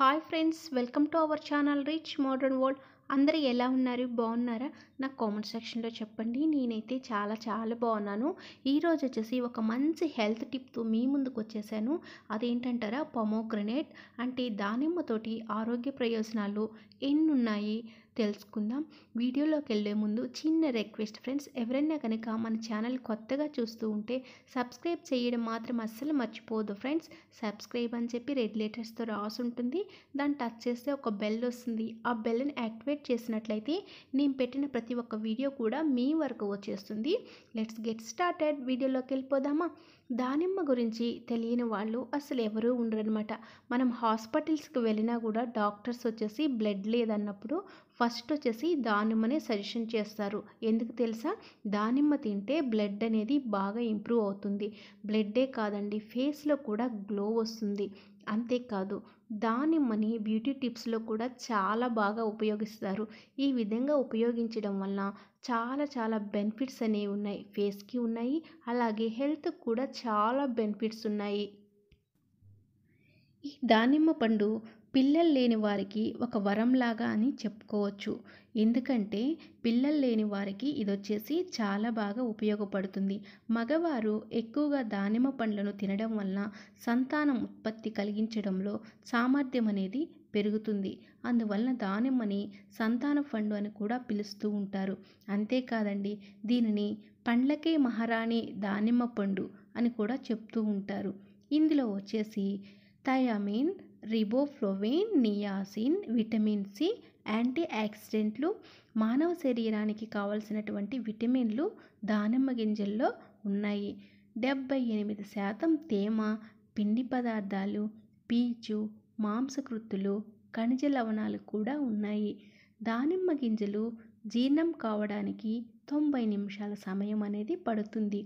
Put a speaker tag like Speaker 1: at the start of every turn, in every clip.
Speaker 1: hi friends welcome to our channel rich modern world అందరూ ఎలా ఉన్నారు బాగున్నారా నాకు కామెంట్ సెక్షన్లో చెప్పండి నేనైతే చాలా చాలా బాగున్నాను ఈరోజు వచ్చేసి ఒక మంచి హెల్త్ టిప్తో మీ ముందుకు వచ్చేసాను అదేంటంటారా పొమోగ్రనేట్ అంటే దానిమ్మతోటి ఆరోగ్య ప్రయోజనాలు ఎన్ని ఉన్నాయి తెలుసుకుందాం వీడియోలోకి వెళ్ళే ముందు చిన్న రిక్వెస్ట్ ఫ్రెండ్స్ ఎవరైనా కనుక మన ఛానల్ కొత్తగా చూస్తూ ఉంటే సబ్స్క్రైబ్ చేయడం మాత్రం అస్సలు మర్చిపోదు ఫ్రెండ్స్ సబ్స్క్రైబ్ అని చెప్పి రెడ్ లెటర్స్తో రాసి ఉంటుంది దాన్ని టచ్ చేస్తే ఒక బెల్ వస్తుంది ఆ బెల్ని యాక్టివేట్ చేసినట్లయితే నేను పెట్టిన ప్రతి ఒక్క వీడియో కూడా మీ వరకు వచ్చేస్తుంది లెట్స్ గెట్ స్టార్టెడ్ వీడియోలోకి వెళ్ళిపోదామా దానిమ్మ గురించి తెలియని వాళ్ళు అసలు ఎవరూ ఉండరనమాట మనం హాస్పిటల్స్కి వెళ్ళినా కూడా డాక్టర్స్ వచ్చేసి బ్లడ్ లేదన్నప్పుడు ఫస్ట్ వచ్చేసి దానిమ్మనే సజెషన్ చేస్తారు ఎందుకు తెలుసా దానిమ్మ తింటే బ్లడ్ అనేది బాగా ఇంప్రూవ్ అవుతుంది బ్లడ్డే కాదండి ఫేస్లో కూడా గ్లో వస్తుంది అంతేకాదు దానిమ్మని బ్యూటీ టిప్స్లో కూడా చాలా బాగా ఉపయోగిస్తారు ఈ విధంగా ఉపయోగించడం వల్ల చాలా చాలా బెనిఫిట్స్ అనేవి ఉన్నాయి ఫేస్కి ఉన్నాయి అలాగే హెల్త్కి కూడా చాలా బెనిఫిట్స్ ఉన్నాయి ఈ దానిమ్మ పండు పిల్లలు లేని వారికి ఒక వరంలాగా అని చెప్పుకోవచ్చు ఎందుకంటే పిల్లలు లేని వారికి ఇది వచ్చేసి చాలా బాగా ఉపయోగపడుతుంది మగవారు ఎక్కువగా దానిమ్మ పండ్లను తినడం వలన సంతానం ఉత్పత్తి కలిగించడంలో సామర్థ్యం అనేది పెరుగుతుంది అందువలన దానిమ్మని సంతాన పండు అని కూడా పిలుస్తూ ఉంటారు అంతేకాదండి దీనిని పండ్లకే మహారాణి దానిమ్మ పండు అని కూడా చెప్తూ ఉంటారు ఇందులో వచ్చేసి thiamine riboflavin niacin vitamin C యాంటీ యాక్సిడెంట్లు మానవ శరీరానికి కావలసినటువంటి విటమిన్లు దానిమ్మ గింజల్లో ఉన్నాయి డెబ్బై ఎనిమిది శాతం తేమ పిండి పదార్థాలు పీచు మాంసకృత్తులు ఖనిజ లవణాలు కూడా ఉన్నాయి దానిమ్మ గింజలు జీర్ణం కావడానికి తొంభై నిమిషాల సమయం అనేది పడుతుంది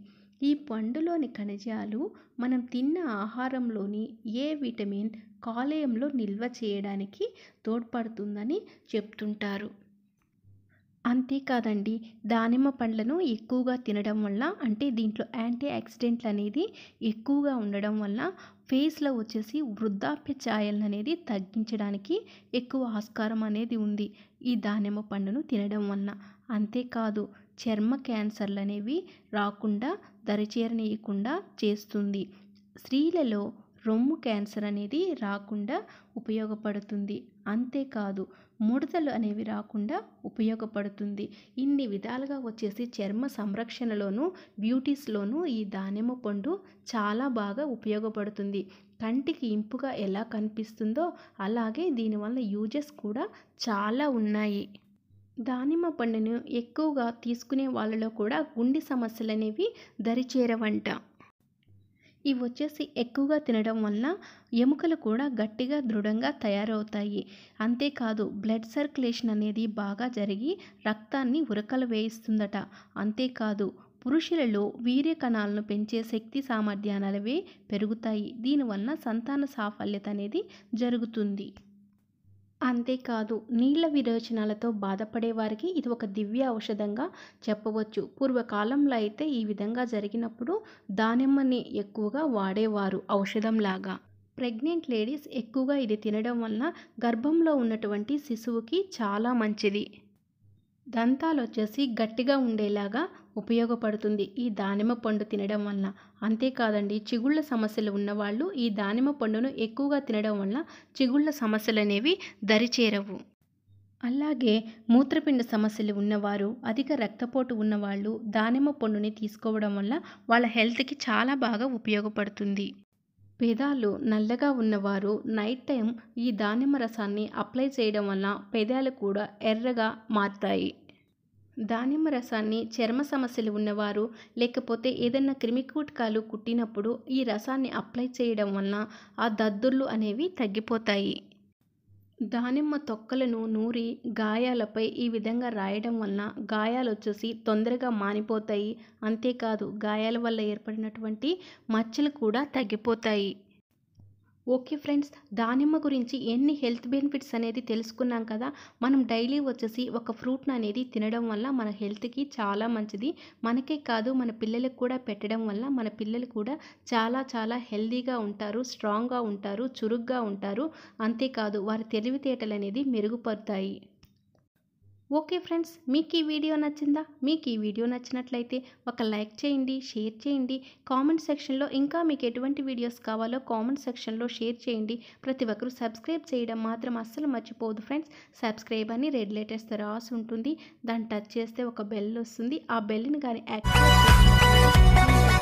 Speaker 1: ఈ పండులోని ఖనిజాలు మనం తిన్న ఆహారంలోని ఏ విటమిన్ కాలేయంలో నిల్వ చేయడానికి తోడ్పడుతుందని చెప్తుంటారు అంతేకాదండి దానిమ్మ పండ్లను ఎక్కువగా తినడం వల్ల అంటే దీంట్లో యాంటీ యాక్సిడెంట్లు అనేది ఎక్కువగా ఉండడం వల్ల ఫేస్లో వచ్చేసి వృద్ధాప్య ఛాయలను అనేది తగ్గించడానికి ఎక్కువ ఆస్కారం అనేది ఉంది ఈ దానిమ్మ పండును తినడం వల్ల అంతేకాదు చర్మ క్యాన్సర్లు అనేవి రాకుండా దరిచేరనీయకుండా చేస్తుంది స్త్రీలలో రొమ్ము క్యాన్సర్ అనేది రాకుండా ఉపయోగపడుతుంది అంతేకాదు ముడతలు అనేవి రాకుండా ఉపయోగపడుతుంది ఇన్ని విధాలుగా వచ్చేసి చర్మ సంరక్షణలోనూ బ్యూటీస్లోనూ ఈ దానిమ్మ పండు చాలా బాగా ఉపయోగపడుతుంది కంటికి ఇంపుగా ఎలా కనిపిస్తుందో అలాగే దీనివల్ల యూజెస్ కూడా చాలా ఉన్నాయి దానిమ్మ పండును ఎక్కువగా తీసుకునే వాళ్ళలో కూడా గుండె సమస్యలు అనేవి దరిచేరవంట ఇవి వచ్చేసి ఎక్కువగా తినడం వల్ల ఎముకలు కూడా గట్టిగా దృఢంగా తయారవుతాయి అంతేకాదు బ్లడ్ సర్క్యులేషన్ అనేది బాగా జరిగి రక్తాన్ని ఉరకలు వేయిస్తుందట అంతేకాదు పురుషులలో వీర్య కణాలను పెంచే శక్తి సామర్థ్యాలవే పెరుగుతాయి దీనివల్ల సంతాన సాఫల్యత అనేది జరుగుతుంది అంతేకాదు నీళ్ల విరోచనాలతో బాధపడే వారికి ఇది ఒక దివ్య ఔషధంగా చెప్పవచ్చు పూర్వకాలంలో అయితే ఈ విధంగా జరిగినప్పుడు దానిమ్మని ఎక్కువగా వాడేవారు ఔషధంలాగా ప్రెగ్నెంట్ లేడీస్ ఎక్కువగా ఇది తినడం వలన గర్భంలో ఉన్నటువంటి శిశువుకి చాలా మంచిది దంతాలు వచ్చేసి గట్టిగా ఉండేలాగా ఉపయోగపడుతుంది ఈ దానిమ్మ పండు తినడం వల్ల అంతేకాదండి చిగుళ్ళ సమస్యలు ఉన్నవాళ్ళు ఈ దానిమ్మ పండును ఎక్కువగా తినడం వల్ల చిగుళ్ళ సమస్యలు అనేవి దరిచేరవు అలాగే మూత్రపిండ సమస్యలు ఉన్నవారు అధిక రక్తపోటు ఉన్నవాళ్ళు దానిమ్మ పండుని తీసుకోవడం వల్ల వాళ్ళ హెల్త్కి చాలా బాగా ఉపయోగపడుతుంది పెదాలు నల్లగా ఉన్నవారు నైట్ టైం ఈ దానిమ్మ రసాన్ని అప్లై చేయడం వల్ల పెదాలు కూడా ఎర్రగా మారుతాయి దానిమ్మ రసాన్ని చర్మ సమస్యలు ఉన్నవారు లేకపోతే ఏదైనా క్రిమికూటకాలు కుట్టినప్పుడు ఈ రసాన్ని అప్లై చేయడం వలన ఆ దద్దుర్లు అనేవి తగ్గిపోతాయి దానిమ్మ తొక్కలను నూరి గాయాలపై ఈ విధంగా రాయడం వలన గాయాలు వచ్చేసి తొందరగా మానిపోతాయి అంతేకాదు గాయాల వల్ల ఏర్పడినటువంటి మచ్చలు కూడా తగ్గిపోతాయి ఓకే ఫ్రెండ్స్ దానిమ్మ గురించి ఎన్ని హెల్త్ బెనిఫిట్స్ అనేది తెలుసుకున్నాం కదా మనం డైలీ వచ్చేసి ఒక ఫ్రూట్ని అనేది తినడం వల్ల మన హెల్త్కి చాలా మంచిది మనకే కాదు మన పిల్లలకు కూడా పెట్టడం వల్ల మన పిల్లలు కూడా చాలా చాలా హెల్దీగా ఉంటారు స్ట్రాంగ్గా ఉంటారు చురుగ్గా ఉంటారు అంతేకాదు వారి తెలివితేటలు అనేది మెరుగుపడతాయి ఓకే ఫ్రెండ్స్ మీకు ఈ వీడియో నచ్చిందా మీకు ఈ వీడియో నచ్చినట్లయితే ఒక లైక్ చేయండి షేర్ చేయండి కామెంట్ సెక్షన్లో ఇంకా మీకు ఎటువంటి వీడియోస్ కావాలో కామెంట్ సెక్షన్లో షేర్ చేయండి ప్రతి ఒక్కరూ సబ్స్క్రైబ్ చేయడం మాత్రం అస్సలు మర్చిపోదు ఫ్రెండ్స్ సబ్స్క్రైబ్ అని రెడ్ లెటర్స్ రాసి ఉంటుంది దాన్ని టచ్ చేస్తే ఒక బెల్ వస్తుంది ఆ బెల్ని కానీ యాక్టివ్